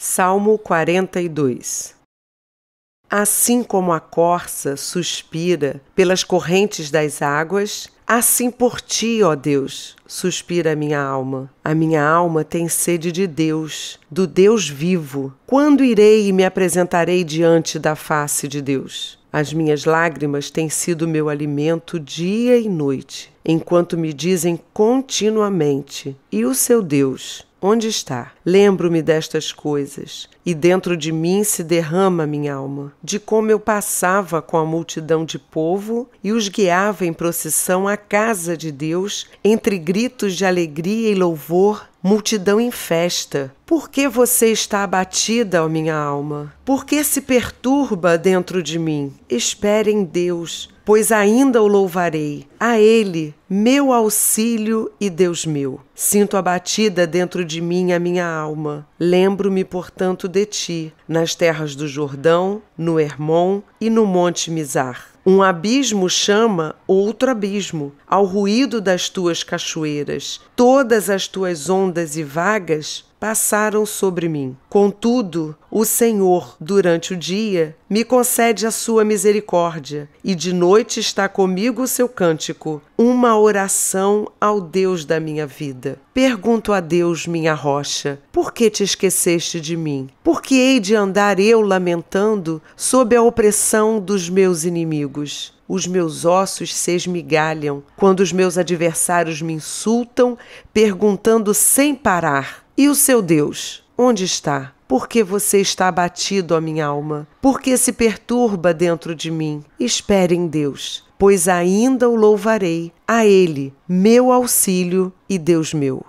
Salmo 42 Assim como a corça suspira pelas correntes das águas, assim por ti, ó Deus, suspira a minha alma. A minha alma tem sede de Deus, do Deus vivo. Quando irei e me apresentarei diante da face de Deus? As minhas lágrimas têm sido meu alimento dia e noite, enquanto me dizem continuamente: E o seu Deus? Onde está? Lembro-me destas coisas, e dentro de mim se derrama minha alma, de como eu passava com a multidão de povo e os guiava em procissão à casa de Deus, entre gritos de alegria e louvor Multidão em festa, por que você está abatida, ó minha alma? Por que se perturba dentro de mim? Espere em Deus, pois ainda o louvarei. A Ele, meu auxílio e Deus meu. Sinto abatida dentro de mim a minha alma. Lembro-me, portanto, de ti, nas terras do Jordão, no Hermon e no Monte Mizar. Um abismo chama outro abismo, ao ruído das tuas cachoeiras. Todas as tuas ondas e vagas passaram sobre mim. Contudo, o Senhor, durante o dia, me concede a sua misericórdia, e de noite está comigo o seu cântico, uma oração ao Deus da minha vida. Pergunto a Deus, minha rocha, por que te esqueceste de mim? Por que hei de andar eu lamentando sob a opressão dos meus inimigos? os meus ossos se esmigalham quando os meus adversários me insultam, perguntando sem parar: E o seu Deus? Onde está? Por que você está abatido, a minha alma? Por que se perturba dentro de mim? Espere em Deus, pois ainda o louvarei, a Ele, meu auxílio e Deus meu.